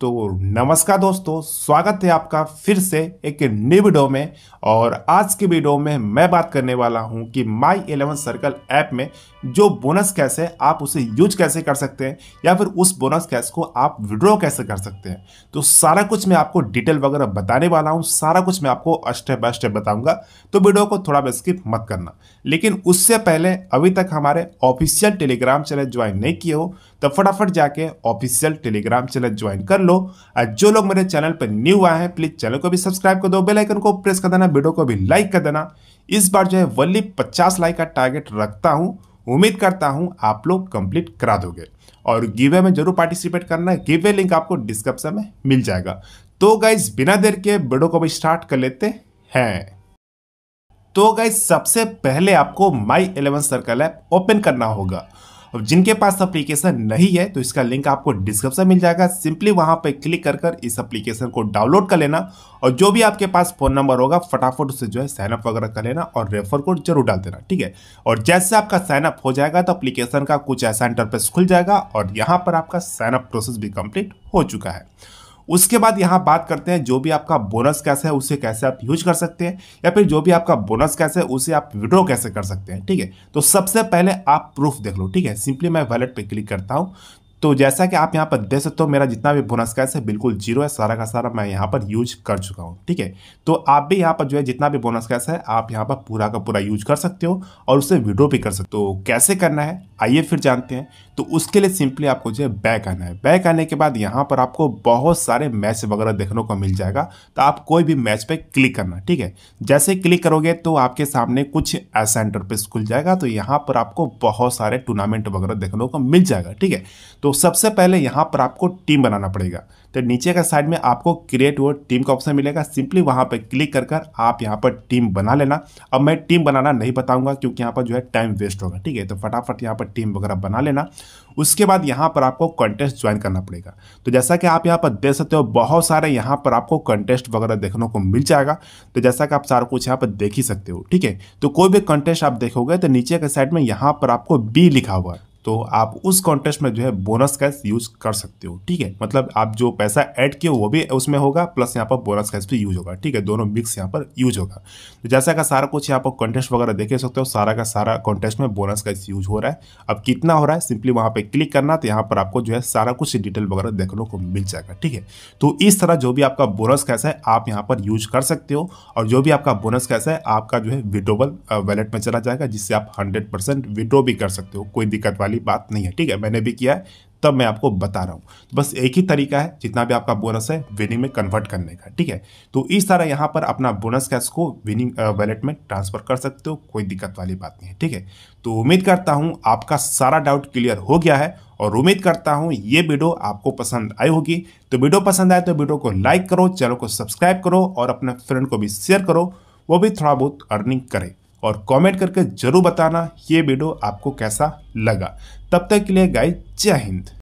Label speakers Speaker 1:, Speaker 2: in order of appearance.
Speaker 1: तो नमस्कार दोस्तों स्वागत है आपका फिर से एक नई वीडियो में और आज के वीडियो में मैं बात करने वाला हूं कि माई एलेवन सर्कल ऐप में जो बोनस कैश है आप उसे यूज कैसे कर सकते हैं या फिर उस बोनस कैश को आप विड्रॉ कैसे कर सकते हैं तो सारा कुछ मैं आपको डिटेल वगैरह बताने वाला हूँ सारा कुछ मैं आपको स्टेप बाय स्टेप बताऊँगा तो वीडियो को थोड़ा भी स्किप मत करना लेकिन उससे पहले अभी तक हमारे ऑफिशियल टेलीग्राम चैनल ज्वाइन नहीं किए हो तो फटाफट जाके ऑफिशियल टेलीग्राम चैनल ज्वाइन कर लो लो और जो लोग मेरे चैनल पर न्यू आए हैं प्लीज चैनल को भी सब्सक्राइब कर दो बेल आइकन को प्रेस कर देना वीडियो को भी लाइक कर देना इस बार जो है वल्ली पचास लाइक का टारगेट रखता हूँ उम्मीद करता हूँ आप लोग कंप्लीट करा दोगे और गिवे में जरूर पार्टिसिपेट करना है गिवे लिंक आपको डिस्क्रिप्शन में मिल जाएगा तो गाइज बिना देर के वीडियो को भी स्टार्ट कर लेते हैं तो गाइज सबसे पहले आपको My Eleven Circle app open करना होगा और जिनके पास अप्लीकेशन नहीं है तो इसका लिंक आपको डिस्क्रिप्शन मिल जाएगा सिंपली वहाँ पर क्लिक कर कर इस अप्लीकेशन को डाउनलोड कर लेना और जो भी आपके पास फ़ोन नंबर होगा फटाफट उससे जो है साइनअप वगैरह कर लेना और रेफर कोड जरूर डाल देना ठीक है और जैसे आपका साइनअप हो जाएगा तो अप्लीकेशन का कुछ ऐसा इंटरपेस खुल जाएगा और यहाँ पर आपका साइनअप प्रोसेस भी कंप्लीट हो चुका है उसके बाद यहाँ बात करते हैं जो भी आपका बोनस कैसे है उसे कैसे आप यूज कर सकते हैं या फिर जो भी आपका बोनस कैसे है उसे आप विड्रॉ कैसे कर सकते हैं ठीक है तो सबसे पहले आप प्रूफ देख लो ठीक है सिंपली मैं वैलेट पर क्लिक करता हूँ तो जैसा कि आप यहाँ पर देख सकते हो मेरा जितना भी बोनस कैश है बिल्कुल जीरो है सारा का सारा मैं यहाँ पर यूज कर चुका हूँ ठीक है तो आप भी यहाँ पर जो है जितना भी बोनस कैश है आप यहाँ पर पूरा का पूरा यूज कर सकते हो और उसे विड्रो भी कर सकते हो तो कैसे करना है आइए फिर जानते हैं तो उसके लिए सिंपली आपको जो है बैक आना है बैक आने के बाद यहाँ पर आपको बहुत सारे मैच वगैरह देखने को मिल जाएगा तो आप कोई भी मैच पर क्लिक करना ठीक है जैसे क्लिक करोगे तो आपके सामने कुछ ऐसा इंटरपेस खुल जाएगा तो यहाँ पर आपको बहुत सारे टूर्नामेंट वगैरह देखने को मिल जाएगा ठीक है तो तो सबसे पहले यहाँ पर आपको टीम बनाना पड़ेगा तो नीचे का साइड में आपको क्रिएट वो टीम का ऑप्शन मिलेगा सिंपली वहाँ पर क्लिक कर कर आप यहाँ पर टीम बना लेना अब मैं टीम बनाना नहीं बताऊँगा क्योंकि यहाँ पर जो है टाइम वेस्ट होगा ठीक है तो फटाफट यहाँ पर टीम वगैरह बना लेना उसके बाद यहाँ पर आपको कंटेस्ट ज्वाइन करना पड़ेगा तो जैसा कि आप यहाँ पर देख सकते हो बहुत सारे यहाँ पर आपको कंटेस्ट वगैरह देखने को मिल जाएगा तो जैसा कि आप सारा कुछ यहाँ पर देख ही सकते हो ठीक है तो कोई भी कंटेस्ट आप देखोगे तो नीचे के साइड में यहाँ पर आपको बी लिखा हुआ है तो आप उस कॉन्टेस्ट में जो है बोनस कैश यूज कर सकते हो ठीक है मतलब आप जो पैसा ऐड किए वो भी उसमें होगा प्लस यहाँ पर बोनस कैश भी यूज होगा ठीक है दोनों मिक्स यहाँ पर यूज होगा तो जैसा का सारा कुछ यहाँ पर कॉन्टेस्ट वगैरह देख सकते हो सारा का सारा कॉन्टेस्ट में बोनस कैश यूज हो रहा है अब कितना हो रहा है सिंपली वहाँ पर क्लिक करना तो यहाँ पर आपको जो है सारा कुछ डिटेल वगैरह देखने को मिल जाएगा ठीक है तो इस तरह जो भी आपका बोनस कैश है आप यहाँ पर यूज कर सकते हो और जो भी आपका बोनस कैश है आपका जो है विड्रोबल वैलेट uh, में चला जाएगा जिससे आप हंड्रेड परसेंट विड्रो भी कर सकते हो कोई दिक्कत वाली वाली बात नहीं है ठीक है मैंने भी किया है तब मैं आपको बता रहा हूँ तो बस एक ही तरीका है जितना भी आपका बोनस है विनिंग में कन्वर्ट करने का ठीक है तो इस तरह यहाँ पर अपना बोनस कैश को विनिंग वैलेट में ट्रांसफर कर सकते हो कोई दिक्कत वाली बात नहीं है ठीक है तो उम्मीद करता हूँ आपका सारा डाउट क्लियर हो गया है और उम्मीद करता हूँ ये वीडियो आपको पसंद आई होगी तो वीडियो पसंद आए तो वीडियो को लाइक करो चैनल को सब्सक्राइब करो और अपने फ्रेंड को भी शेयर करो वो भी थोड़ा बहुत अर्निंग करे और कमेंट करके ज़रूर बताना ये वीडियो आपको कैसा लगा तब तक के लिए गाय जय हिंद